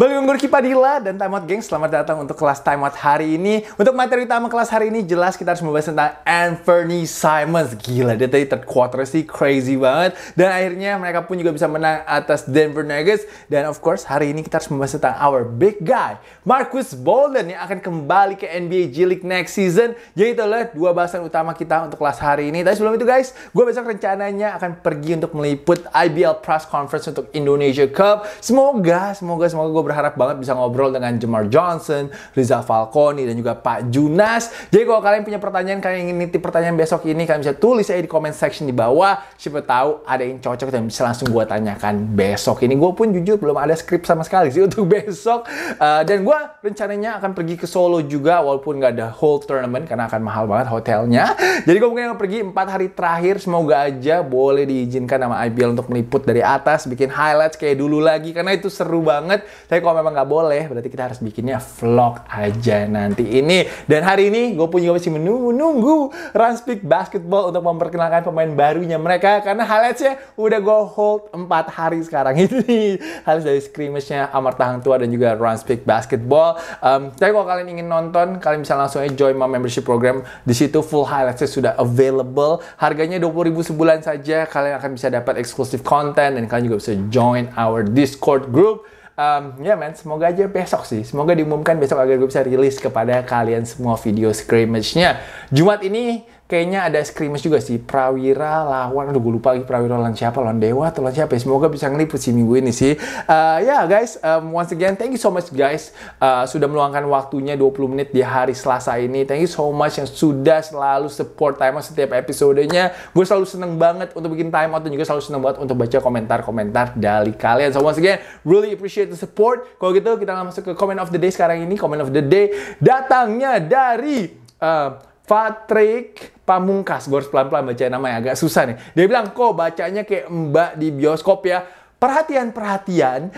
Balik Unggul Kipadila dan Time Out Gang, selamat datang untuk kelas Time Out hari ini. Untuk materi utama kelas hari ini, jelas kita harus membahas tentang Anthony Simons. Gila, dia tadi third quarter sih crazy banget. Dan akhirnya mereka pun juga bisa menang atas Denver Nuggets. Dan of course, hari ini kita harus membahas tentang our big guy, Marcus Bolden yang akan kembali ke NBA G League next season. Jadi itu adalah dua bahasan utama kita untuk kelas hari ini. Tapi sebelum itu guys, gue besok rencananya akan pergi untuk meliput IBL Press Conference untuk Indonesia Cup. Semoga, semoga, semoga gue berharap banget bisa ngobrol dengan Jemar Johnson, Riza Falconi dan juga Pak Junas. Jadi kalau kalian punya pertanyaan, kalian ingin nitip pertanyaan besok ini, kalian bisa tulis aja di comment section di bawah. Siapa tahu ada yang cocok dan bisa langsung gue tanyakan besok. Ini gue pun jujur belum ada skrip sama sekali sih untuk besok. Uh, dan gue rencananya akan pergi ke Solo juga, walaupun nggak ada whole tournament karena akan mahal banget hotelnya. Jadi gue mungkin akan pergi 4 hari terakhir, semoga aja boleh diizinkan sama IBL untuk meliput dari atas, bikin highlights kayak dulu lagi, karena itu seru banget. Tapi tapi kalau memang nggak boleh, berarti kita harus bikinnya vlog aja nanti ini. Dan hari ini gue punya masih menunggu nunggu Run Speak Basketball untuk memperkenalkan pemain barunya mereka karena highlights-nya udah gue hold 4 hari sekarang ini. Highlights dari scrimmage-nya Amar Tahang Tua dan juga Run Speak Basketball. Um, tapi kalau kalian ingin nonton, kalian bisa langsung aja join my membership program. Di situ full highlights-nya sudah available. Harganya 20 ribu sebulan saja. Kalian akan bisa dapat eksklusif konten dan kalian juga bisa join our Discord group um, ya yeah, man, semoga aja besok sih. Semoga diumumkan besok agar gue bisa rilis kepada kalian semua video scrimmage-nya. Jumat ini kayaknya ada skrimas juga sih Prawira lawan aduh gue lupa lagi Prawira lawan siapa lawan Dewa atau lawan siapa ya? semoga bisa ngeliput sih minggu ini sih uh, ya yeah, guys um, once again thank you so much guys uh, sudah meluangkan waktunya 20 menit di hari Selasa ini thank you so much yang sudah selalu support Time Out setiap episodenya gue selalu seneng banget untuk bikin Time Out dan juga selalu seneng banget untuk baca komentar-komentar dari kalian so once again really appreciate the support kalau gitu kita masuk ke comment of the day sekarang ini comment of the day datangnya dari uh, Patrick Pamungkas. Gue harus pelan-pelan baca namanya, agak susah nih. Dia bilang, kok bacanya kayak mbak di bioskop ya perhatian-perhatian,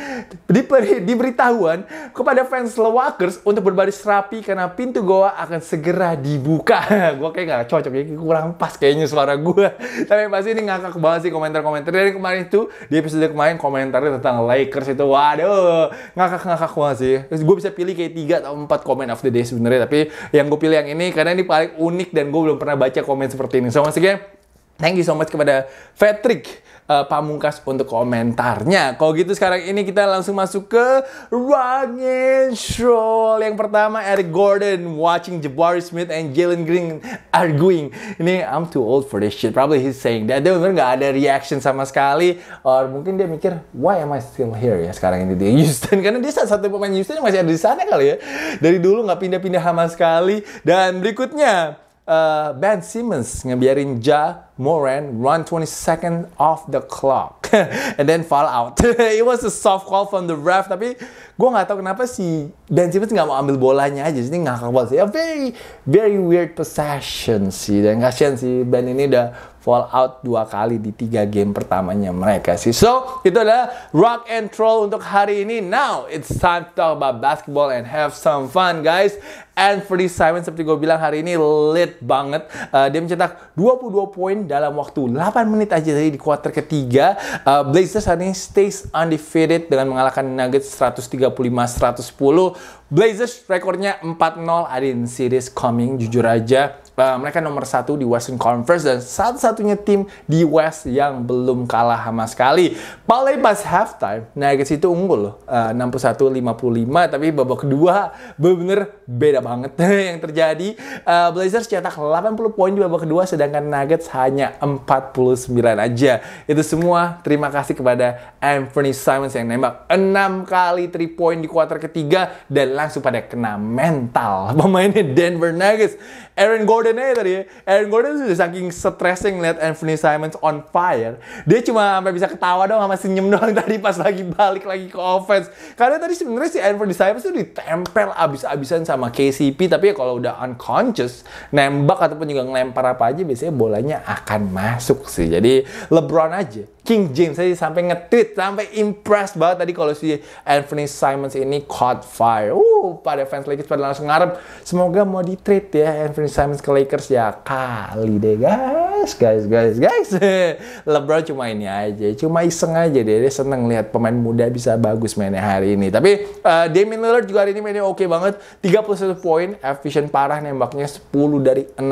diberi, diberitahuan kepada fans Lewakers untuk berbaris rapi karena pintu goa akan segera dibuka. gue kayak gak cocok, ya. kurang pas kayaknya suara gue. Tapi pasti ini ngakak banget sih komentar-komentar. Dari kemarin itu, di episode kemarin komentarnya tentang Lakers itu, waduh, ngakak-ngakak banget sih. Terus gue bisa pilih kayak tiga atau empat komen of the day sebenarnya. Tapi yang gue pilih yang ini karena ini paling unik dan gue belum pernah baca komen seperti ini. So, once again, Thank you so much kepada Patrick uh, Pamungkas untuk komentarnya. Kalau gitu sekarang ini kita langsung masuk ke Rock show. Yang pertama Eric Gordon watching Jabari Smith and Jalen Green arguing. Ini I'm too old for this shit. Probably he's saying that. Dia bener nggak ada reaction sama sekali. Or mungkin dia mikir, why am I still here ya sekarang ini di Houston? Karena dia satu-satu pemain Houston masih ada di sana kali ya. Dari dulu nggak pindah-pindah sama sekali. Dan berikutnya, uh, Ben Simmons ngebiarin Ja Moran run 20 second off the clock and then fall out. It was a soft call from the ref tapi gue nggak tahu kenapa si Ben Simmons nggak mau ambil bolanya aja jadi ngakak banget sih. A very very weird possession sih dan kasian sih Ben ini udah Fallout dua kali di tiga game pertamanya mereka sih. So, itu adalah rock and roll untuk hari ini. Now, it's time to talk about basketball and have some fun, guys. And for this Simon seperti gue bilang hari ini lit banget. Uh, dia mencetak 22 poin dalam waktu 8 menit aja tadi di kuarter ketiga. Uh, Blazers hari ini stays undefeated dengan mengalahkan Nuggets 135-110. Blazers rekornya 4-0. I didn't see coming, jujur aja uh, mereka nomor satu di Western Conference dan satu-satunya tim di West yang belum kalah sama sekali. Paling pas halftime, Nuggets itu unggul loh, eh, uh, 61-55, tapi babak kedua bener-bener beda banget yang terjadi. Uh, Blazers cetak 80 poin di babak kedua, sedangkan Nuggets hanya 49 aja. Itu semua terima kasih kepada Anthony Simons yang nembak 6 kali 3 poin di kuarter ketiga dan langsung pada kena mental pemainnya Denver Nuggets. Aaron Gordon Gordon aja tadi Aaron Gordon sudah saking stressing lihat Anthony Simons on fire. Dia cuma sampai bisa ketawa dong sama senyum doang tadi pas lagi balik lagi ke offense. Karena tadi sebenarnya si Anthony Simons tuh ditempel abis-abisan sama KCP. Tapi ya kalau udah unconscious, nembak ataupun juga ngelempar apa aja biasanya bolanya akan masuk sih. Jadi LeBron aja King James saya sampai ngetweet, sampai impressed banget tadi kalau si Anthony Simons ini caught fire. Uh, pada fans Lakers pada langsung ngarep, semoga mau di trade ya Anthony Simons ke Lakers ya kali deh guys guys, guys, guys, guys. LeBron cuma ini aja, cuma iseng aja deh. Dia seneng lihat pemain muda bisa bagus mainnya hari ini. Tapi uh, Damian Lillard juga hari ini mainnya oke okay banget. 31 poin, efisien parah nembaknya 10 dari 16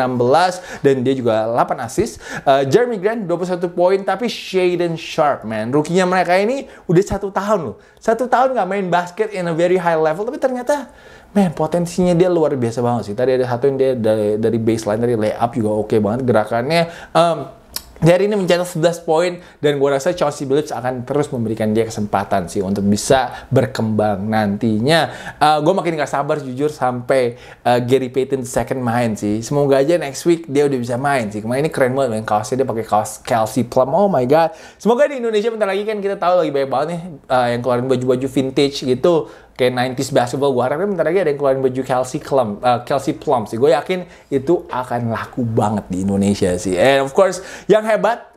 dan dia juga 8 assist. Uh, Jeremy Grant 21 poin, tapi Shaden Sharp man, rukinya mereka ini udah satu tahun loh. Satu tahun nggak main basket in a very high level, tapi ternyata men potensinya dia luar biasa banget sih. Tadi ada satu yang dia dari, dari baseline dari layup juga oke okay banget gerakannya um, Dari ini mencetak 11 poin dan gue rasa Chelsea Billups akan terus memberikan dia kesempatan sih untuk bisa berkembang nantinya. Uh, eh, gue makin gak sabar jujur sampai uh, Gary Payton second main sih. Semoga aja next week dia udah bisa main sih. Kemarin ini keren banget main kaosnya dia pakai kaos Kelsey Plum. Oh my god. Semoga di Indonesia bentar lagi kan kita tahu lagi banyak banget nih uh, yang keluarin baju-baju vintage gitu kayak 90s basketball gue harapnya bentar lagi ada yang keluarin baju Kelsey Plum uh, eh, Kelsey Plum sih gue yakin itu akan laku banget di Indonesia sih and of course yang hebat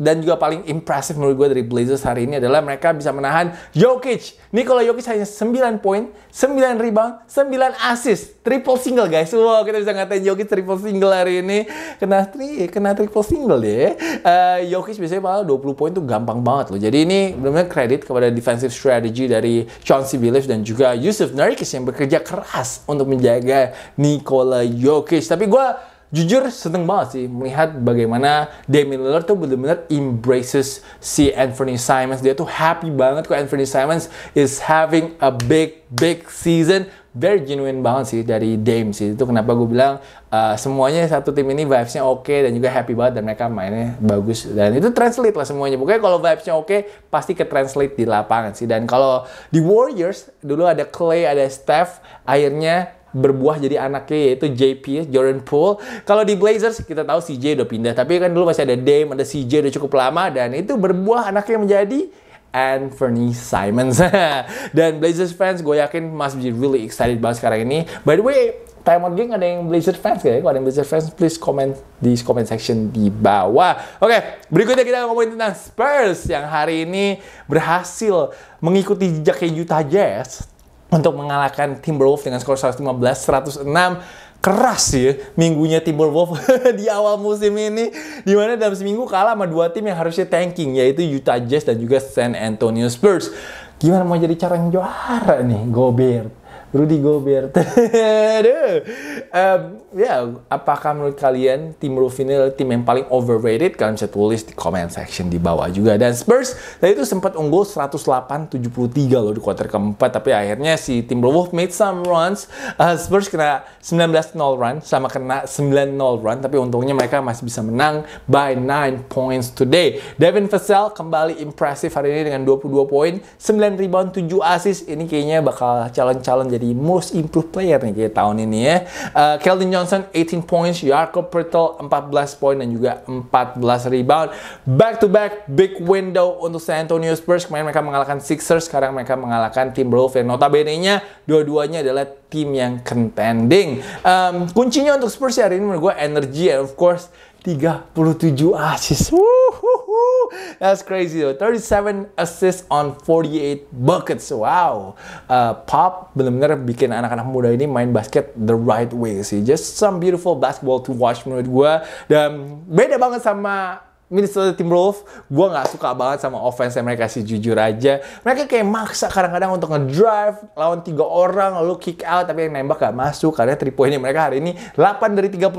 dan juga paling impresif menurut gue dari Blazers hari ini adalah mereka bisa menahan Jokic. Nikola Jokic hanya 9 poin, 9 rebound, 9 assist, triple single guys. Wow, kita bisa ngatain Jokic triple single hari ini. Kena tri kena triple single deh. Ya. Uh, Jokic biasanya malah 20 poin tuh gampang banget loh. Jadi ini benar-benar kredit kepada defensive strategy dari Chauncey Billups dan juga Yusuf Nurkic yang bekerja keras untuk menjaga Nikola Jokic. Tapi gue jujur seneng banget sih melihat bagaimana Damian Lillard tuh bener-bener embraces si Anthony Simons. Dia tuh happy banget kok Anthony Simons is having a big big season. Very genuine banget sih dari Dame sih. Itu kenapa gue bilang uh, semuanya satu tim ini vibesnya oke okay, dan juga happy banget dan mereka mainnya bagus. Dan itu translate lah semuanya. Pokoknya kalau vibesnya oke okay, pasti ke translate di lapangan sih. Dan kalau di Warriors dulu ada Clay, ada Steph, akhirnya berbuah jadi anaknya yaitu JP Jordan Poole. Kalau di Blazers kita tahu CJ udah pindah, tapi kan dulu masih ada Dame, ada CJ udah cukup lama dan itu berbuah anaknya menjadi Anthony Simons. dan Blazers fans gue yakin must be really excited banget sekarang ini. By the way, Time Out Gang ada yang Blazers fans gak ya? Kalau ada yang Blazers fans, please comment di comment section di bawah. Oke, okay, berikutnya kita ngomongin tentang Spurs yang hari ini berhasil mengikuti jejaknya Utah Jazz untuk mengalahkan Timberwolves dengan skor 115-106 keras sih ya, minggunya Timberwolves di awal musim ini dimana dalam seminggu kalah sama dua tim yang harusnya tanking yaitu Utah Jazz dan juga San Antonio Spurs gimana mau jadi cara yang juara nih Gobert Rudy Gobert aduh um, ya apakah menurut kalian tim Ruffin adalah tim yang paling overrated? Kalian bisa tulis di comment section di bawah juga. Dan Spurs tadi itu sempat unggul 108-73 loh di kuarter keempat, tapi akhirnya si tim Wolf made some runs. Uh, Spurs kena 19-0 run sama kena 9-0 run, tapi untungnya mereka masih bisa menang by 9 points today. Devin Vassell kembali impresif hari ini dengan 22 poin, 9 rebound, 7 assist. Ini kayaknya bakal calon-calon jadi most improved player nih kayak tahun ini ya. Uh, eh, Keldon Johnson 18 points, Jakob Pertel 14 poin dan juga 14 rebound. Back to back big window untuk San Antonio Spurs. Kemarin mereka mengalahkan Sixers, sekarang mereka mengalahkan tim Brooklyn. Notabene-nya dua-duanya adalah tim yang contending. Um, kuncinya untuk Spurs hari ini menurut gue energi and of course 37 assist. Woohoo! That's crazy though. 37 assists on 48 buckets. Wow. Uh, Pop benar-benar bikin anak-anak muda ini main basket the right way sih. Just some beautiful basketball to watch menurut gue. Dan beda banget sama Minnesota Timberwolves, gue nggak suka banget sama offense mereka sih jujur aja. Mereka kayak maksa kadang-kadang untuk ngedrive lawan tiga orang, lalu kick out tapi yang nembak gak masuk karena three pointnya mereka hari ini 8 dari 31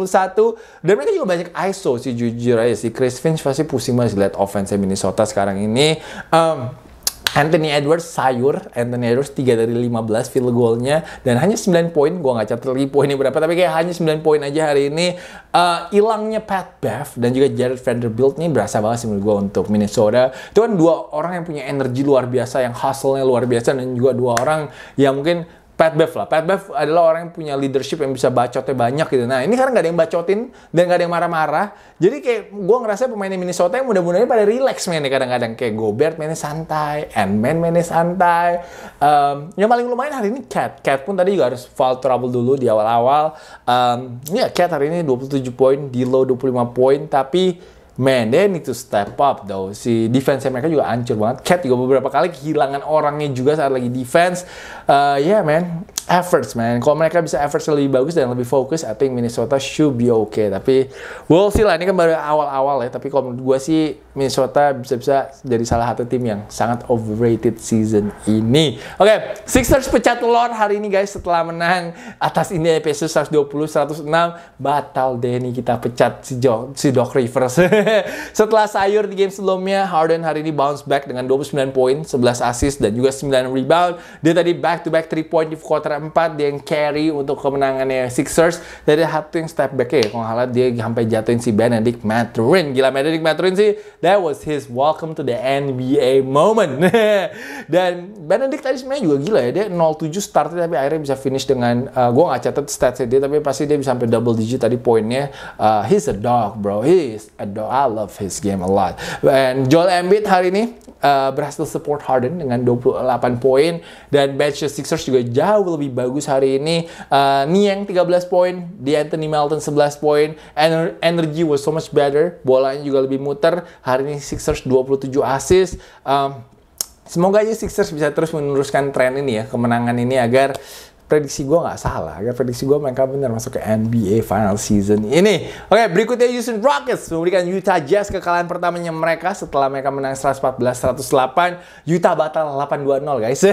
dan mereka juga banyak ISO sih jujur aja sih. Chris Finch pasti pusing banget lihat offense Minnesota sekarang ini. Um, Anthony Edwards sayur, Anthony Edwards 3 dari 15 field goalnya dan hanya 9 poin, gua nggak catat lagi poinnya berapa tapi kayak hanya 9 poin aja hari ini. Eh, hilangnya uh, Pat Bev dan juga Jared Vanderbilt nih berasa banget sih menurut gue untuk Minnesota. Itu kan dua orang yang punya energi luar biasa, yang hustle-nya luar biasa dan juga dua orang yang mungkin Pat Bev lah. Pat Bev adalah orang yang punya leadership yang bisa bacotnya banyak gitu. Nah ini karena gak ada yang bacotin dan gak ada yang marah-marah. Jadi kayak gue ngerasa pemainnya Minnesota yang mudah-mudahan pada relax mainnya kadang-kadang. Kayak Gobert mainnya santai, and man mainnya santai. Um, yang paling lumayan hari ini Cat. Cat pun tadi juga harus fall trouble dulu di awal-awal. Um, ya Cat hari ini 27 poin, di low 25 poin. Tapi man, they need to step up though. Si defense mereka juga hancur banget. Cat juga beberapa kali kehilangan orangnya juga saat lagi defense. Uh, yeah man, efforts man. Kalau mereka bisa efforts lebih bagus dan lebih fokus, I think Minnesota should be okay. Tapi we'll see lah. Ini kan baru awal-awal ya. Tapi kalau menurut gue sih Minnesota bisa-bisa jadi salah satu tim yang sangat overrated season ini. Oke, okay, Sixers pecat Lord hari ini guys setelah menang atas ini Pacers 120-106 batal deh nih kita pecat si, jo, si Doc Rivers. setelah sayur di game sebelumnya, Harden hari ini bounce back dengan 29 poin, 11 assist dan juga 9 rebound. Dia tadi back to back 3 point di quarter keempat dia yang carry untuk kemenangannya Sixers dari satu yang step back ya eh, kalau nggak salah dia sampai jatuhin si Benedict Mathurin gila Benedict Mathurin sih that was his welcome to the NBA moment dan Benedict tadi sebenarnya juga gila ya dia 07 7 startnya tapi akhirnya bisa finish dengan uh, gue nggak catat statsnya dia tapi pasti dia bisa sampai double digit tadi poinnya uh, he's a dog bro he's a dog I love his game a lot and Joel Embiid hari ini uh, berhasil support Harden dengan 28 poin dan bench Sixers juga jauh lebih bagus hari ini. Uh, Niang 13 poin, Anthony Melton 11 poin, Ener energy was so much better, bolanya juga lebih muter. Hari ini Sixers 27 assist. Um, Semoga aja Sixers bisa terus meneruskan tren ini ya, kemenangan ini agar prediksi gue nggak salah. Ya, prediksi gue mereka benar masuk ke NBA final season ini. Oke, berikutnya Houston Rockets memberikan Utah Jazz kekalahan pertamanya mereka setelah mereka menang 114-108. Utah batal 8-2-0 guys.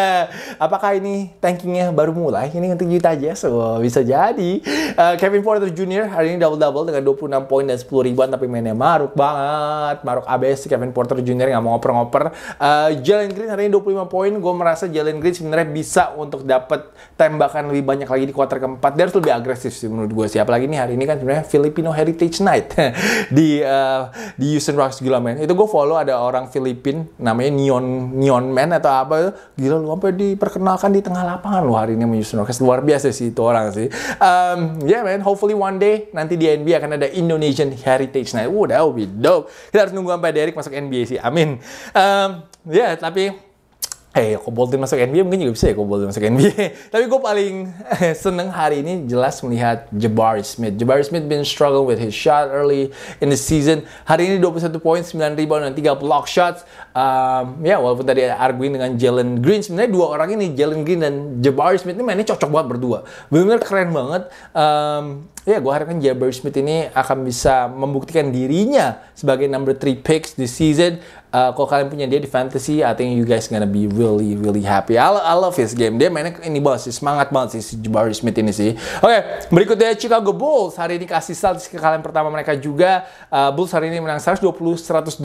Apakah ini tankingnya baru mulai? Ini untuk Utah Jazz? oh, bisa jadi. Uh, Kevin Porter Jr. hari ini double-double dengan 26 poin dan 10 ribuan tapi mainnya maruk banget. Maruk abis Kevin Porter Jr. nggak mau ngoper-ngoper. Uh, Jalen Green hari ini 25 poin. Gue merasa Jalen Green sebenarnya bisa untuk dapat tembakan lebih banyak lagi di kuarter keempat. Dia harus lebih agresif sih menurut gue sih. Apalagi nih hari ini kan sebenarnya Filipino Heritage Night di uh, di Houston Rocks gila men. Itu gue follow ada orang Filipin namanya Neon Neon Man atau apa gila lu sampai diperkenalkan di tengah lapangan lu hari ini sama Houston Rockets luar biasa sih itu orang sih. Um, yeah man, hopefully one day nanti di NBA akan ada Indonesian Heritage Night. Wow, that would be dope. Kita harus nunggu sampai Derek masuk NBA sih. Amin. Um, ya, yeah, tapi Hei, Koboltin masuk NBA mungkin juga bisa ya Koboltin masuk NBA. Tapi gue paling seneng hari ini jelas melihat Jabari Smith. Jabari Smith been struggle with his shot early in the season. Hari ini 21 poin, 9 rebound, dan 3 block shots. Um, ya, yeah, walaupun tadi arguing dengan Jalen Green. Sebenarnya dua orang ini, Jalen Green dan Jabari Smith ini mainnya cocok banget berdua. Benar-benar keren banget. Um, ya, yeah, gue harapkan Jabari Smith ini akan bisa membuktikan dirinya sebagai number 3 picks di season uh, kalau kalian punya dia di fantasy, I think you guys gonna be really really happy. I, I love his game. Dia mainnya ini banget sih, semangat banget sih si Jabari Smith ini sih. Oke, okay, berikutnya Chicago Bulls hari ini kasih salis ke kalian pertama mereka juga. Uh, Bulls hari ini menang 120-102.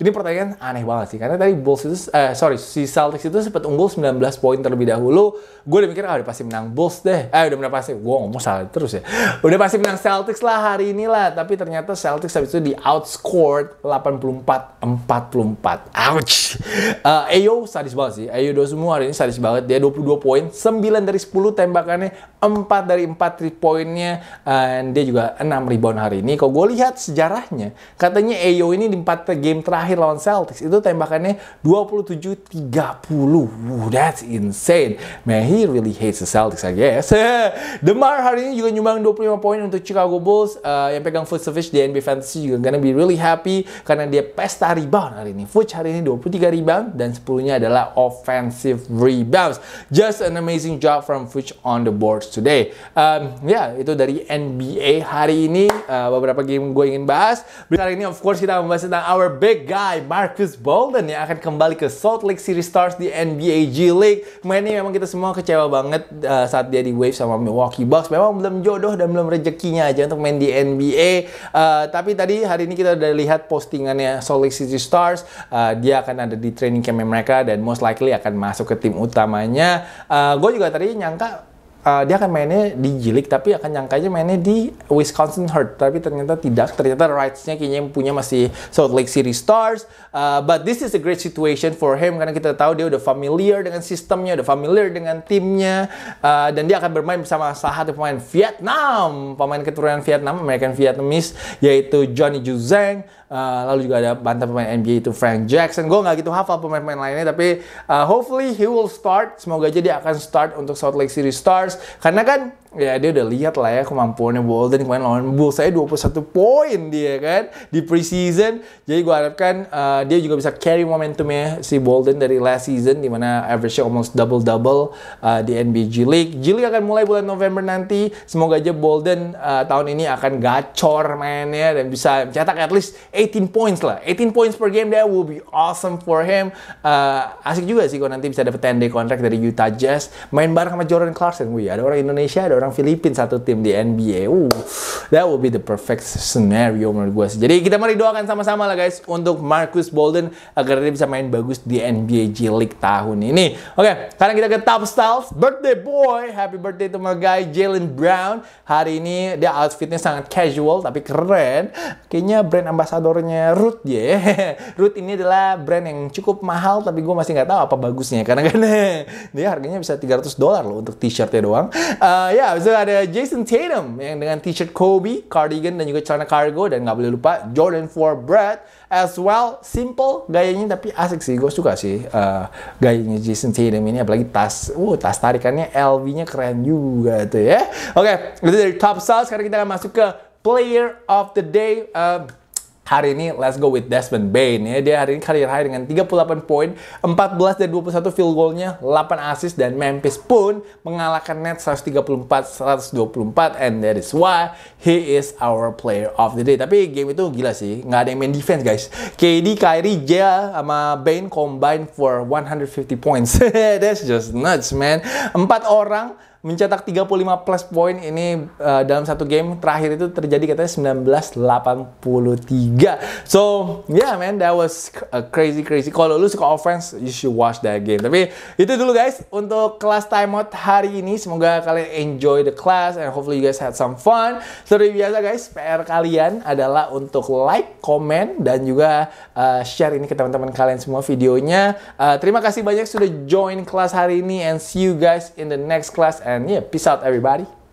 Ini pertanyaan aneh banget sih karena tadi Bulls itu, eh, sorry si Celtics itu sempat unggul 19 poin terlebih dahulu. Gue udah mikir ah udah pasti menang Bulls deh. Eh udah pasti. Gue ngomong salah terus ya. Udah pasti menang Celtics lah hari ini lah. Tapi ternyata Celtics habis itu di outscored 84 40 44. Ouch. Uh, Ayo sadis banget sih. Ayo semua hari ini sadis banget. Dia 22 poin, 9 dari 10 tembakannya, 4 dari 4 3 poinnya, dan dia juga 6 rebound hari ini. Kalau gue lihat sejarahnya, katanya Ayo ini di 4 game terakhir lawan Celtics itu tembakannya 27-30. Wow, that's insane. Man, he really hates the Celtics, I guess. Demar hari ini juga nyumbang 25 poin untuk Chicago Bulls. Uh, yang pegang first service di NBA Fantasy juga gonna be really happy karena dia pesta rebound hari ini. Fuchs hari ini 23 rebound dan 10-nya adalah offensive rebounds. Just an amazing job from Fuchs on the boards today. Um, ya, yeah, itu dari NBA hari ini. Uh, beberapa game gue ingin bahas. Berita hari ini of course kita membahas tentang our big guy Marcus Bolden yang akan kembali ke Salt Lake City Stars di NBA G League. Kemarin ini memang kita semua kecewa banget uh, saat dia di Wave sama Milwaukee Bucks. Memang belum jodoh dan belum rezekinya aja untuk main di NBA. Uh, tapi tadi hari ini kita udah lihat postingannya Salt Lake City Stars Stars. Uh, dia akan ada di training camp mereka dan most likely akan masuk ke tim utamanya. Uh, gue juga tadi nyangka uh, dia akan mainnya di Jilik tapi akan nyangkanya mainnya di Wisconsin Herd tapi ternyata tidak ternyata rights-nya kayaknya yang punya masih Salt Lake City Stars uh, but this is a great situation for him karena kita tahu dia udah familiar dengan sistemnya udah familiar dengan timnya uh, dan dia akan bermain bersama salah satu pemain Vietnam pemain keturunan Vietnam American Vietnamese yaitu Johnny Juzang Eh, lalu juga ada bantah pemain NBA itu Frank Jackson. Gue nggak gitu hafal pemain-pemain lainnya, tapi uh, hopefully he will start. Semoga aja dia akan start untuk Salt Lake City Stars. Karena kan ya dia udah lihat lah ya kemampuannya Bolden kemarin lawan Bulls saya 21 poin dia kan di preseason. Jadi gue harapkan uh, dia juga bisa carry momentumnya si Bolden dari last season di mana average-nya almost double-double uh, di NBA G League. G League akan mulai bulan November nanti. Semoga aja Bolden uh, tahun ini akan gacor mainnya dan bisa cetak at least 18 points lah. 18 points per game that will be awesome for him. Uh, asik juga sih kalau nanti bisa dapat 10 day contract dari Utah Jazz. Main bareng sama Jordan Clarkson. Wih, ada orang Indonesia, ada orang Filipina satu tim di NBA. Uh, that will be the perfect scenario menurut gue sih. Jadi kita mari doakan sama-sama lah guys untuk Marcus Bolden agar dia bisa main bagus di NBA G League tahun ini. Oke, okay, sekarang kita ke top styles. Birthday boy, happy birthday to my guy Jalen Brown. Hari ini dia outfitnya sangat casual tapi keren. Kayaknya brand ambassador ambasadornya Root ya. Root ini adalah brand yang cukup mahal tapi gue masih nggak tahu apa bagusnya karena kan dia harganya bisa 300 dolar loh untuk t-shirtnya doang. Uh, ya, yeah, bisa ada Jason Tatum yang dengan t-shirt Kobe, cardigan dan juga celana cargo dan nggak boleh lupa Jordan 4 Brad as well simple gayanya tapi asik sih gue suka sih uh, gayanya Jason Tatum ini apalagi tas uh tas tarikannya LV-nya keren juga tuh ya oke okay, itu dari top sales sekarang kita akan masuk ke player of the day uh, Hari ini let's go with Desmond Bain ya. Dia hari ini karir high dengan 38 poin, 14 dari 21 field goalnya, 8 assist dan Memphis pun mengalahkan Nets 134-124 and that is why he is our player of the day. Tapi game itu gila sih, nggak ada yang main defense guys. KD, Kyrie, Jia sama Bain combine for 150 points. That's just nuts man. Empat orang mencetak 35 plus point ini uh, dalam satu game terakhir itu terjadi katanya 1983. So, yeah man, that was a crazy crazy. Kalau lu suka offense, you should watch that game. Tapi itu dulu guys untuk kelas timeout hari ini. Semoga kalian enjoy the class and hopefully you guys had some fun. Seperti biasa guys, PR kalian adalah untuk like, comment dan juga uh, share ini ke teman-teman kalian semua videonya. Uh, terima kasih banyak sudah join kelas hari ini and see you guys in the next class. And and yeah, peace out, everybody.